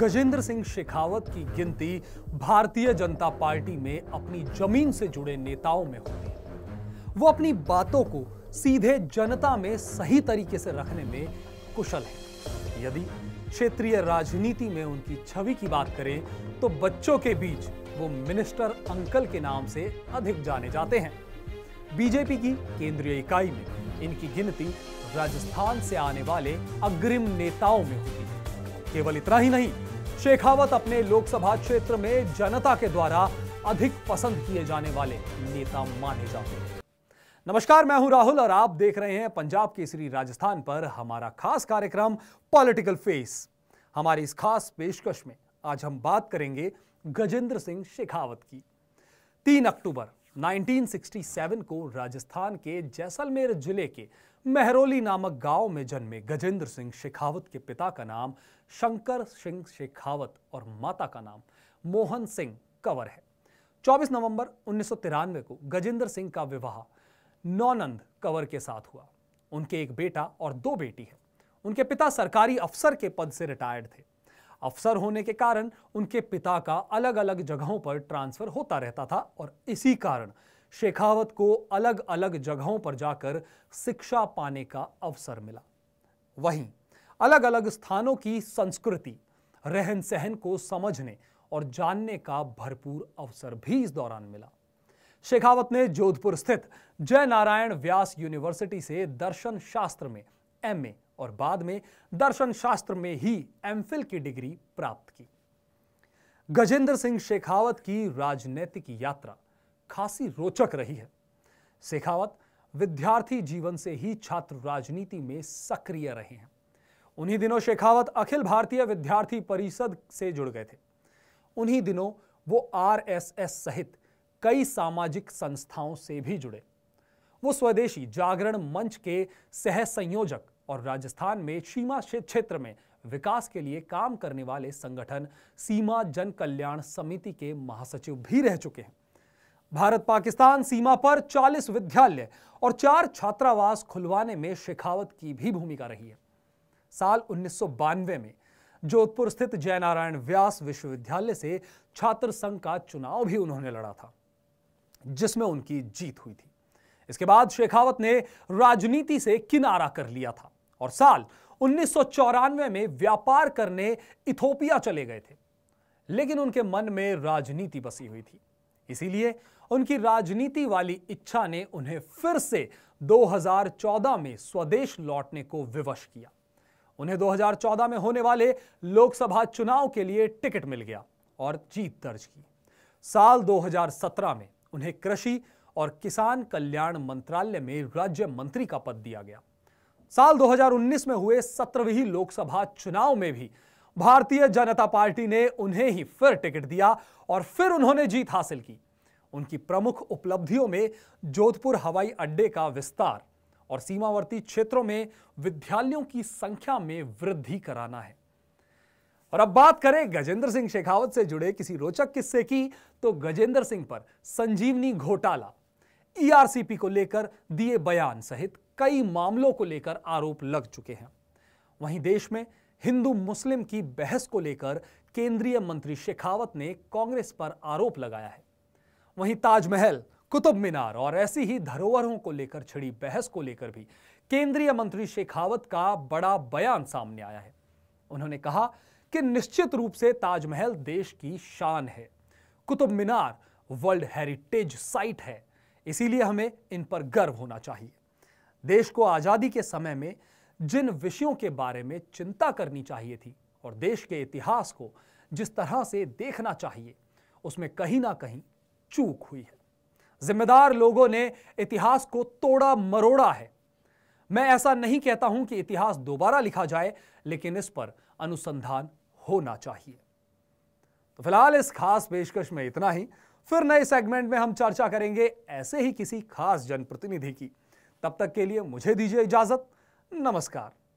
गजेंद्र सिंह शेखावत की गिनती भारतीय जनता पार्टी में अपनी जमीन से जुड़े नेताओं में होती है वो अपनी बातों को सीधे जनता में सही तरीके से रखने में कुशल है यदि क्षेत्रीय राजनीति में उनकी छवि की बात करें तो बच्चों के बीच वो मिनिस्टर अंकल के नाम से अधिक जाने जाते हैं बीजेपी की केंद्रीय इकाई में इनकी गिनती राजस्थान से आने वाले अग्रिम नेताओं में होती है केवल इतना ही नहीं शेखावत अपने लोकसभा क्षेत्र में जनता के द्वारा अधिक पसंद किए जाने वाले नेता माने जाते हैं नमस्कार मैं हूं राहुल और आप देख रहे हैं पंजाब केसरी राजस्थान पर हमारा खास कार्यक्रम पॉलिटिकल फेस हमारी इस खास पेशकश में आज हम बात करेंगे गजेंद्र सिंह शेखावत की तीन अक्टूबर 1967 को राजस्थान के जैसलमेर जिले के मेहरोली नामक गांव में जन्मे गजेंद्र सिंह शेखावत के पिता का नाम शंकर सिंह शेखावत और माता का नाम मोहन सिंह कंवर है 24 नवंबर उन्नीस को गजेंद्र सिंह का विवाह नौनंद कंवर के साथ हुआ उनके एक बेटा और दो बेटी है उनके पिता सरकारी अफसर के पद से रिटायर्ड थे अफसर होने के कारण उनके पिता का अलग अलग जगहों पर ट्रांसफर होता रहता था और इसी कारण शेखावत को अलग अलग जगहों पर जाकर शिक्षा पाने का अवसर मिला वहीं अलग अलग स्थानों की संस्कृति रहन सहन को समझने और जानने का भरपूर अवसर भी इस दौरान मिला शेखावत ने जोधपुर स्थित जय नारायण व्यास यूनिवर्सिटी से दर्शन शास्त्र में एमए और बाद में दर्शन शास्त्र में ही एमफिल की डिग्री प्राप्त की गजेंद्र सिंह शेखावत की राजनीतिक यात्रा खासी रोचक रही है शेखावत विद्यार्थी जीवन से ही छात्र राजनीति में सक्रिय रहे हैं उन्हीं दिनों शेखावत अखिल भारतीय विद्यार्थी परिषद से जुड़ गए थे उन्हीं दिनों वो आरएसएस सहित कई सामाजिक संस्थाओं से भी जुड़े वो स्वदेशी जागरण मंच के सह संयोजक और राजस्थान में सीमा क्षेत्र में विकास के लिए काम करने वाले संगठन सीमा जन कल्याण समिति के महासचिव भी रह चुके हैं भारत पाकिस्तान सीमा पर 40 विद्यालय और चार छात्रावास खुलवाने में शेखावत की भी भूमिका रही है साल उन्नीस में जोधपुर स्थित जयनारायण व्यास विश्वविद्यालय से छात्र संघ का चुनाव भी उन्होंने लड़ा था जिसमें उनकी जीत हुई थी इसके बाद शेखावत ने राजनीति से किनारा कर लिया था और साल उन्नीस में व्यापार करने इथोपिया चले गए थे लेकिन उनके मन में राजनीति बसी हुई थी इसीलिए उनकी राजनीति वाली इच्छा ने उन्हें फिर से 2014 में स्वदेश लौटने को विवश किया उन्हें 2014 में होने वाले लोकसभा चुनाव के लिए टिकट मिल गया और जीत दर्ज की साल 2017 में उन्हें कृषि और किसान कल्याण मंत्रालय में राज्य मंत्री का पद दिया गया साल 2019 में हुए सत्रहवीं लोकसभा चुनाव में भी भारतीय जनता पार्टी ने उन्हें ही फिर टिकट दिया और फिर उन्होंने जीत हासिल की उनकी प्रमुख उपलब्धियों में जोधपुर हवाई अड्डे का विस्तार और सीमावर्ती क्षेत्रों में विद्यालयों की संख्या में वृद्धि कराना है और अब बात करें गजेंद्र सिंह शेखावत से जुड़े किसी रोचक किस्से की तो गजेंद्र सिंह पर संजीवनी घोटाला ईआरसीपी e को लेकर दिए बयान सहित कई मामलों को लेकर आरोप लग चुके हैं वहीं देश में हिंदू मुस्लिम की बहस को लेकर केंद्रीय मंत्री शेखावत ने कांग्रेस पर आरोप लगाया है वहीं ताजमहल कुतुब मीनार और ऐसी ही धरोहरों को लेकर छिड़ी बहस को लेकर भी केंद्रीय मंत्री शेखावत का बड़ा बयान सामने आया है उन्होंने कहा कि निश्चित रूप से ताजमहल देश की शान है Qutub Minar world heritage site है इसीलिए हमें इन पर गर्व होना चाहिए देश को आज़ादी के समय में जिन विषयों के बारे में चिंता करनी चाहिए थी और देश के इतिहास को जिस तरह से देखना चाहिए उसमें कहीं ना कहीं चूक हुई है जिम्मेदार लोगों ने इतिहास को तोड़ा मरोड़ा है मैं ऐसा नहीं कहता हूं कि इतिहास दोबारा लिखा जाए लेकिन इस पर अनुसंधान होना चाहिए तो फिलहाल इस खास पेशकश में इतना ही फिर नए सेगमेंट में हम चर्चा करेंगे ऐसे ही किसी खास जनप्रतिनिधि की तब तक के लिए मुझे दीजिए इजाजत नमस्कार